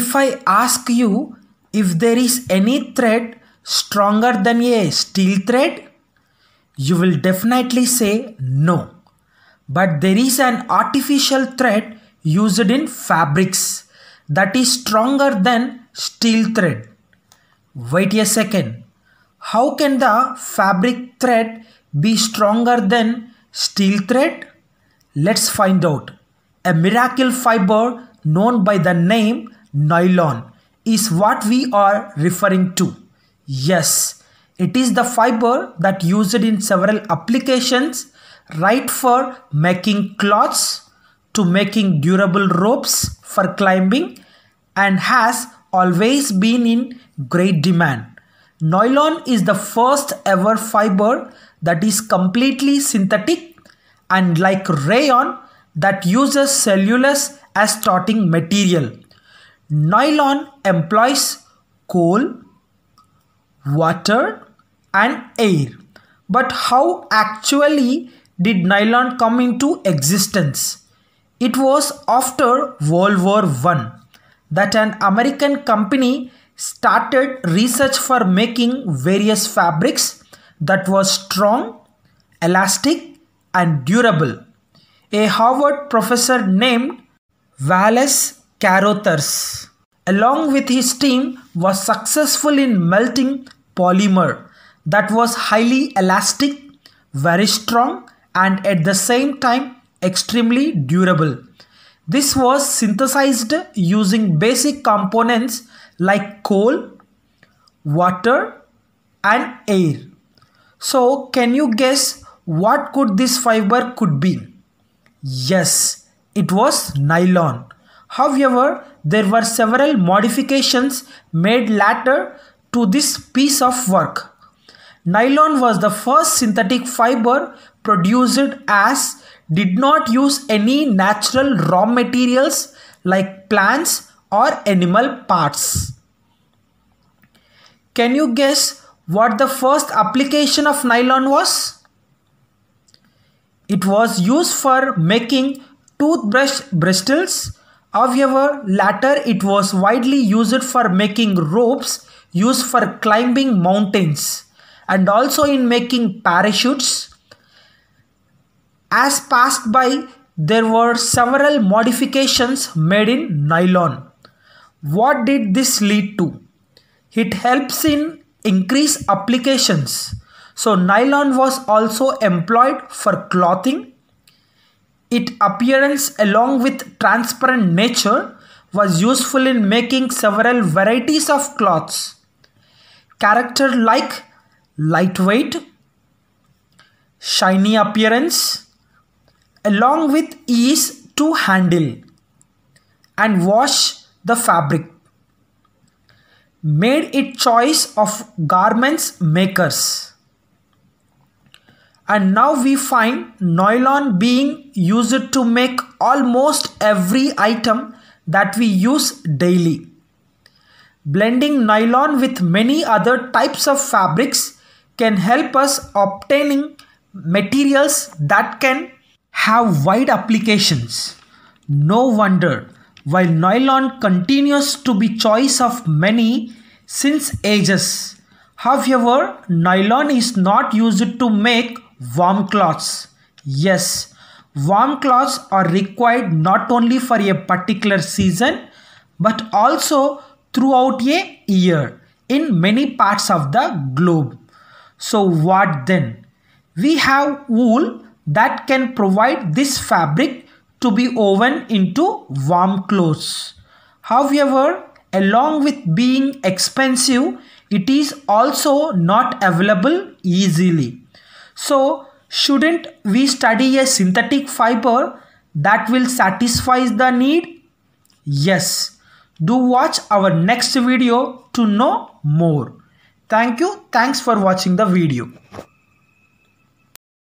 if I ask you if there is any thread stronger than a steel thread, you will definitely say no. But there is an artificial thread used in fabrics that is stronger than steel thread. Wait a second. How can the fabric thread be stronger than steel thread? Let's find out. A miracle fiber known by the name nylon is what we are referring to. Yes, it is the fiber that used in several applications right for making cloths to making durable ropes for climbing and has always been in great demand. Nylon is the first ever fiber that is completely synthetic and like rayon that uses cellulose as starting material. Nylon employs coal, water and air. But how actually did nylon come into existence? It was after World War I that an American company started research for making various fabrics that were strong, elastic and durable. A Harvard professor named Wallace Carothers, along with his team, was successful in melting polymer that was highly elastic, very strong, and at the same time extremely durable. This was synthesized using basic components like coal, water, and air. So, can you guess what could this fiber could be? Yes, it was nylon. However, there were several modifications made later to this piece of work. Nylon was the first synthetic fiber produced as did not use any natural raw materials like plants or animal parts. Can you guess what the first application of nylon was? It was used for making toothbrush bristles However, later it was widely used for making ropes used for climbing mountains and also in making parachutes. As passed by, there were several modifications made in nylon. What did this lead to? It helps in increase applications. So nylon was also employed for clothing its appearance along with transparent nature was useful in making several varieties of cloths. Character like lightweight, shiny appearance, along with ease to handle and wash the fabric. Made it choice of garments makers and now we find nylon being used to make almost every item that we use daily. Blending nylon with many other types of fabrics can help us obtaining materials that can have wide applications. No wonder while nylon continues to be choice of many since ages. However, nylon is not used to make warm cloths. Yes, warm cloths are required not only for a particular season but also throughout a year in many parts of the globe. So what then? We have wool that can provide this fabric to be woven into warm clothes. However, along with being expensive, it is also not available easily. So shouldn't we study a synthetic fiber that will satisfy the need? Yes. Do watch our next video to know more. Thank you. Thanks for watching the video.